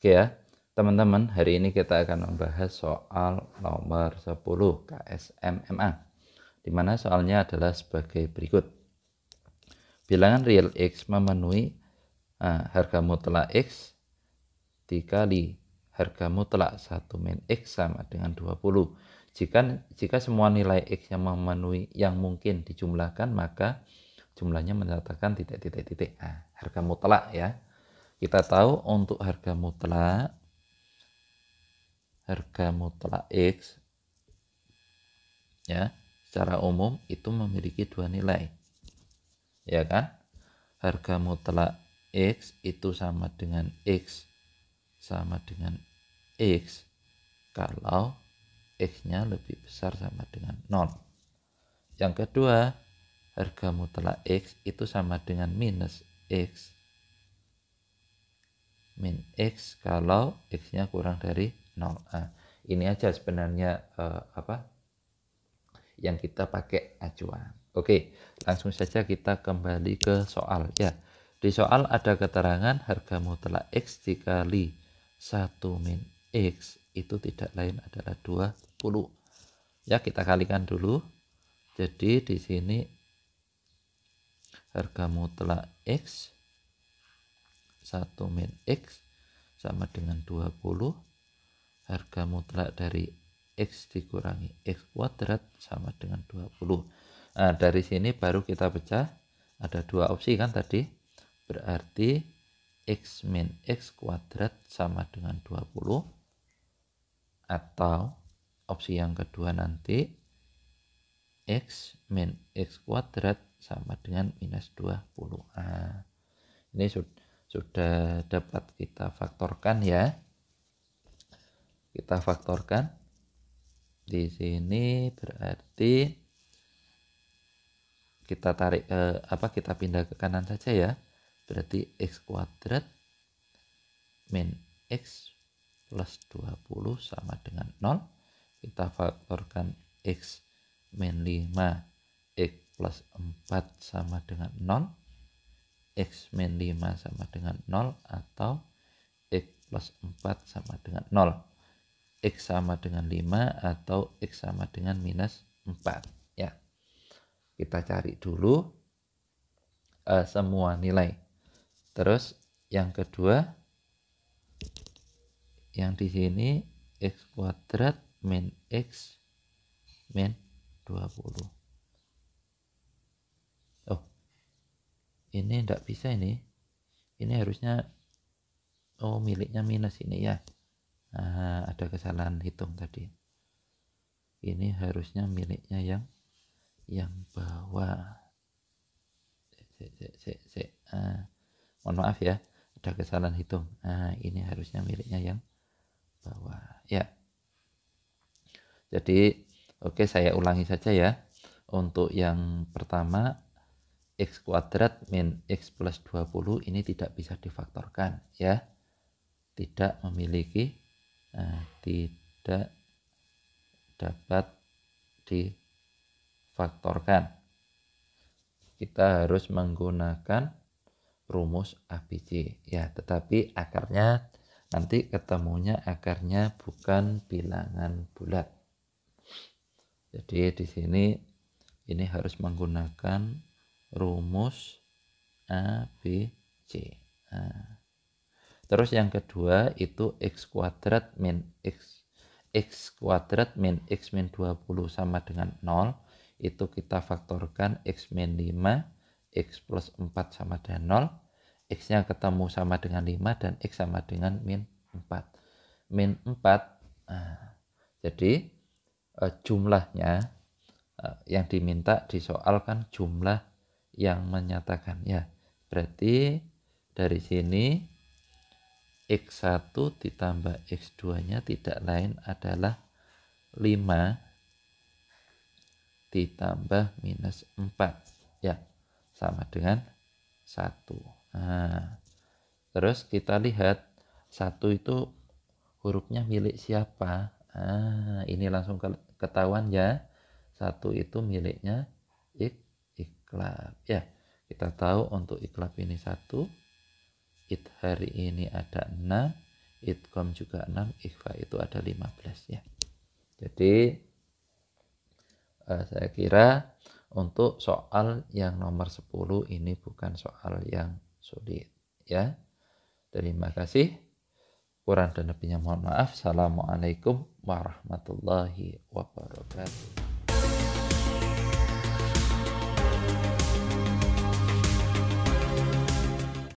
Oke ya, teman-teman, hari ini kita akan membahas soal nomor 10 KSMMA. Di mana soalnya adalah sebagai berikut. Bilangan real X memenuhi uh, harga mutlak X dikali harga mutlak 1 min X sama dengan 20. Jika jika semua nilai X yang memenuhi yang mungkin dijumlahkan, maka jumlahnya mendatangkan titik-titik-titik. Nah, harga mutlak ya kita tahu untuk harga mutlak harga mutlak X ya secara umum itu memiliki dua nilai ya kan harga mutlak X itu sama dengan X sama dengan X kalau X-nya lebih besar sama dengan 0 yang kedua harga mutlak X itu sama dengan minus X min x kalau x-nya kurang dari 0. Nah, ini aja sebenarnya uh, apa yang kita pakai acuan. Oke, langsung saja kita kembali ke soal ya. Di soal ada keterangan harga mutlak x dikali 1 min x itu tidak lain adalah 20. Ya, kita kalikan dulu. Jadi di sini harga mutlak x 1 min X sama dengan 20 harga mutlak dari X dikurangi X kuadrat sama dengan 20 nah dari sini baru kita pecah ada dua opsi kan tadi berarti X min X kuadrat sama dengan 20 atau opsi yang kedua nanti X min X kuadrat sama dengan minus 20 A. Nah, ini sudah sudah dapat kita faktorkan ya kita faktorkan di sini berarti kita tarik eh, apa kita pindah ke kanan saja ya berarti x kuadrat min x plus 20 sama dengan 0 kita faktorkan x min 5 x plus 4 sama dengan 0 X min 5 sama dengan 0 atau X plus 4 sama dengan 0 X sama dengan 5 atau X sama dengan minus 4 ya kita cari dulu uh, semua nilai terus yang kedua yang di sini X kuadrat min X min 20 ini tidak bisa ini ini harusnya oh miliknya minus ini ya nah, ada kesalahan hitung tadi ini harusnya miliknya yang yang bawah cek, cek, cek, cek. Ah, mohon maaf ya ada kesalahan hitung nah ini harusnya miliknya yang bawah ya jadi oke okay, saya ulangi saja ya untuk yang pertama x kuadrat min x plus 20 ini tidak bisa difaktorkan ya tidak memiliki nah, tidak dapat difaktorkan kita harus menggunakan rumus ABC ya tetapi akarnya nanti ketemunya akarnya bukan bilangan bulat jadi di sini ini harus menggunakan rumus A, B, C. Nah. Terus yang kedua itu X kuadrat min X. X kuadrat min X min 20 sama dengan 0. Itu kita faktorkan X min 5, X plus 4 sama dengan 0. X-nya ketemu sama dengan 5 dan X sama dengan min 4. Min 4, nah. jadi eh, jumlahnya eh, yang diminta di soal kan jumlah yang menyatakan ya berarti dari sini X1 ditambah X2 nya tidak lain adalah 5 ditambah minus 4 ya sama dengan 1 nah, terus kita lihat 1 itu hurufnya milik siapa nah, ini langsung ketahuan ya 1 itu miliknya X iklab ya kita tahu untuk iklab ini satu it hari ini ada enam, itkom juga enam, ikhfa itu ada lima belas ya jadi uh, saya kira untuk soal yang nomor sepuluh ini bukan soal yang sulit ya terima kasih kurang dan lebihnya mohon maaf assalamualaikum warahmatullahi wabarakatuh